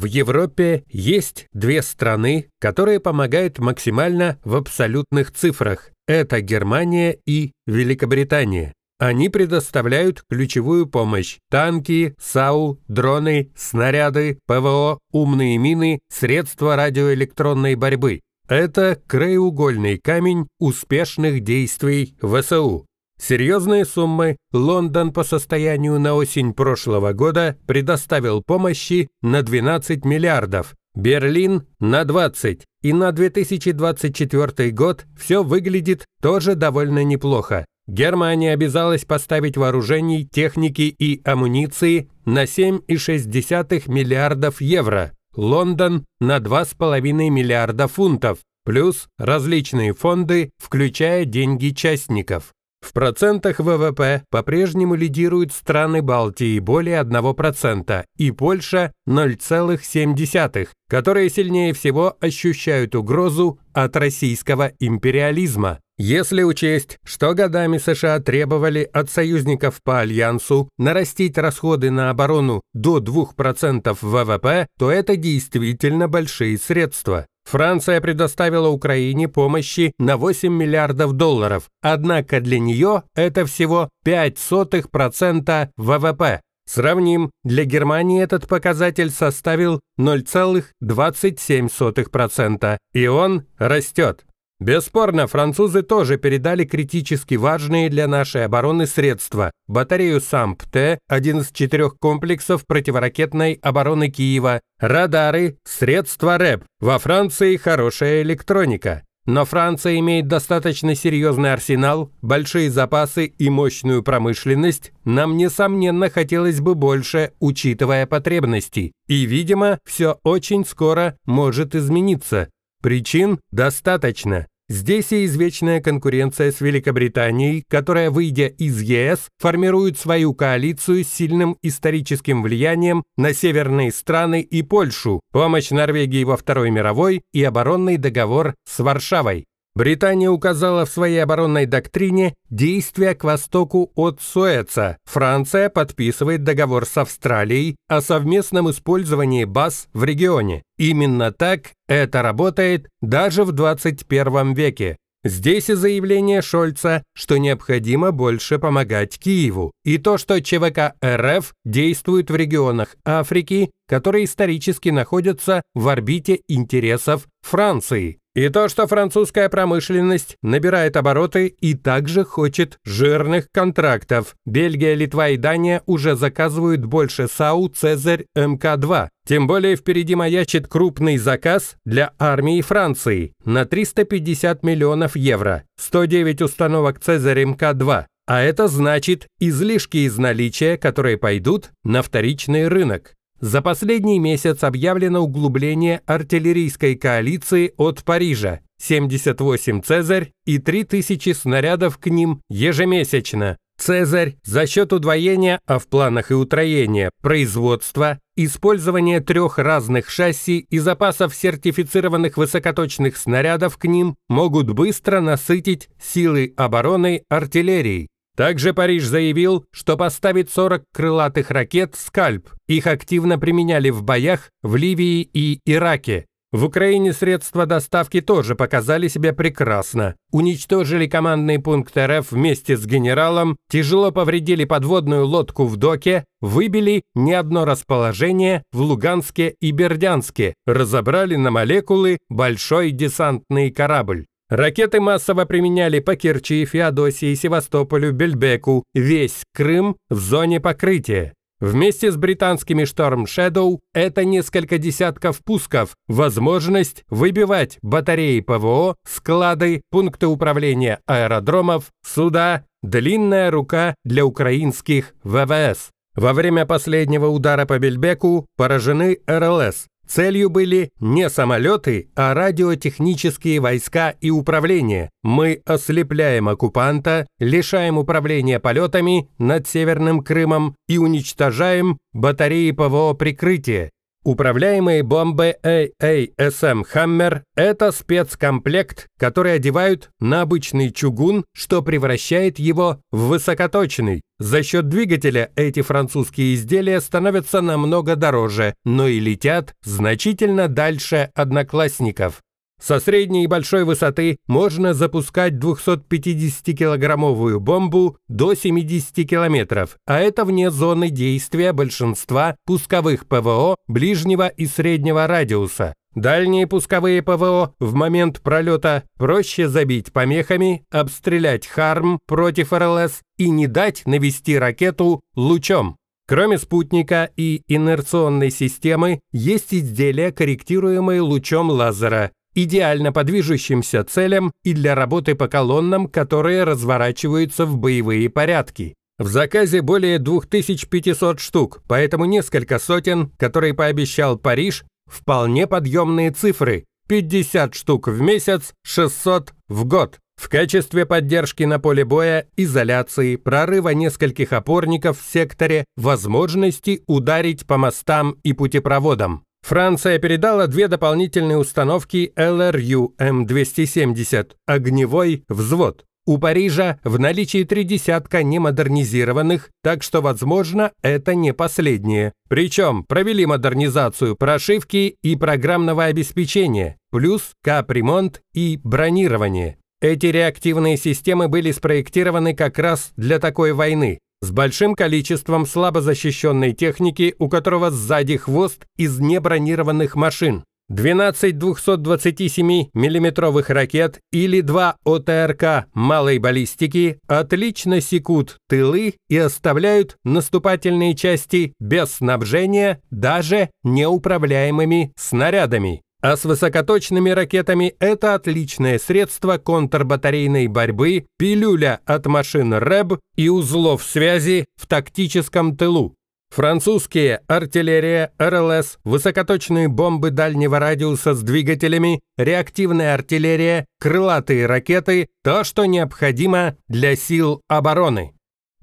В Европе есть две страны, которые помогают максимально в абсолютных цифрах. Это Германия и Великобритания. Они предоставляют ключевую помощь – танки, САУ, дроны, снаряды, ПВО, умные мины, средства радиоэлектронной борьбы. Это краеугольный камень успешных действий ВСУ серьезные суммы Лондон по состоянию на осень прошлого года предоставил помощи на 12 миллиардов, Берлин на 20, и на 2024 год все выглядит тоже довольно неплохо. Германия обязалась поставить вооружений, техники и амуниции на 7,6 миллиардов евро, Лондон на 2,5 миллиарда фунтов, плюс различные фонды, включая деньги частников. В процентах ВВП по-прежнему лидируют страны Балтии более 1% и Польша 0,7, которые сильнее всего ощущают угрозу от российского империализма. Если учесть, что годами США требовали от союзников по альянсу нарастить расходы на оборону до 2% ВВП, то это действительно большие средства. Франция предоставила Украине помощи на 8 миллиардов долларов, однако для нее это всего 0,05% ВВП. Сравним, для Германии этот показатель составил 0,27%, и он растет. Бесспорно, французы тоже передали критически важные для нашей обороны средства – батарею САМП-Т, один из четырех комплексов противоракетной обороны Киева, радары, средства РЭП. Во Франции хорошая электроника. Но Франция имеет достаточно серьезный арсенал, большие запасы и мощную промышленность. Нам, несомненно, хотелось бы больше, учитывая потребности. И, видимо, все очень скоро может измениться. Причин достаточно. Здесь и извечная конкуренция с Великобританией, которая, выйдя из ЕС, формирует свою коалицию с сильным историческим влиянием на северные страны и Польшу, помощь Норвегии во Второй мировой и оборонный договор с Варшавой. Британия указала в своей оборонной доктрине действия к востоку от Суэца. Франция подписывает договор с Австралией о совместном использовании баз в регионе. Именно так это работает даже в 21 веке. Здесь и заявление Шольца, что необходимо больше помогать Киеву, и то, что ЧВК РФ действует в регионах Африки, которые исторически находятся в орбите интересов Франции. И то, что французская промышленность набирает обороты и также хочет жирных контрактов. Бельгия, Литва и Дания уже заказывают больше САУ «Цезарь МК-2». Тем более впереди маячит крупный заказ для армии Франции на 350 миллионов евро, 109 установок «Цезарь МК-2». А это значит излишки из наличия, которые пойдут на вторичный рынок. За последний месяц объявлено углубление артиллерийской коалиции от Парижа, 78 «Цезарь» и 3000 снарядов к ним ежемесячно. «Цезарь» за счет удвоения, а в планах и утроения, производства, использования трех разных шасси и запасов сертифицированных высокоточных снарядов к ним могут быстро насытить силы обороны артиллерии. Также Париж заявил, что поставит 40 крылатых ракет «Скальп». Их активно применяли в боях в Ливии и Ираке. В Украине средства доставки тоже показали себя прекрасно. Уничтожили командный пункт РФ вместе с генералом, тяжело повредили подводную лодку в доке, выбили не одно расположение в Луганске и Бердянске, разобрали на молекулы большой десантный корабль. Ракеты массово применяли по Керчи, Феодосии, Севастополю, Бельбеку, весь Крым в зоне покрытия. Вместе с британскими «Шторм Шэдоу» это несколько десятков пусков, возможность выбивать батареи ПВО, склады, пункты управления аэродромов, суда, длинная рука для украинских ВВС. Во время последнего удара по Бельбеку поражены РЛС, Целью были не самолеты, а радиотехнические войска и управление. Мы ослепляем оккупанта, лишаем управления полетами над Северным Крымом и уничтожаем батареи ПВО прикрытия, Управляемые бомбы AASM Hammer — это спецкомплект, который одевают на обычный чугун, что превращает его в высокоточный. За счет двигателя эти французские изделия становятся намного дороже, но и летят значительно дальше одноклассников. Со средней и большой высоты можно запускать 250-килограммовую бомбу до 70 километров, а это вне зоны действия большинства пусковых ПВО ближнего и среднего радиуса. Дальние пусковые ПВО в момент пролета проще забить помехами, обстрелять ХАРМ против РЛС и не дать навести ракету лучом. Кроме спутника и инерционной системы, есть изделия, корректируемые лучом лазера идеально по движущимся целям и для работы по колоннам, которые разворачиваются в боевые порядки. В заказе более 2500 штук, поэтому несколько сотен, которые пообещал Париж, вполне подъемные цифры. 50 штук в месяц, 600 в год. В качестве поддержки на поле боя, изоляции, прорыва нескольких опорников в секторе, возможности ударить по мостам и путепроводам. Франция передала две дополнительные установки LRU m 270 «Огневой взвод». У Парижа в наличии три десятка немодернизированных, так что, возможно, это не последние. Причем провели модернизацию прошивки и программного обеспечения, плюс капремонт и бронирование. Эти реактивные системы были спроектированы как раз для такой войны, с большим количеством слабозащищенной техники, у которого сзади хвост из небронированных машин, 12 227 миллиметровых ракет или два ОТРК малой баллистики отлично секут тылы и оставляют наступательные части без снабжения даже неуправляемыми снарядами. А с высокоточными ракетами это отличное средство контрбатарейной борьбы, пилюля от машин РЭБ и узлов связи в тактическом тылу. Французские артиллерия, РЛС, высокоточные бомбы дальнего радиуса с двигателями, реактивная артиллерия, крылатые ракеты – то, что необходимо для сил обороны.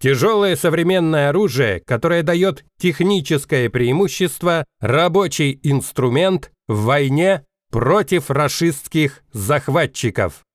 Тяжелое современное оружие, которое дает техническое преимущество, рабочий инструмент в войне против рашистских захватчиков.